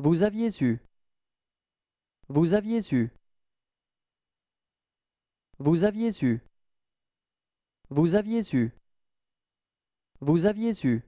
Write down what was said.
Vous aviez su. Vous aviez su. Vous aviez su. Vous aviez su. Vous aviez su.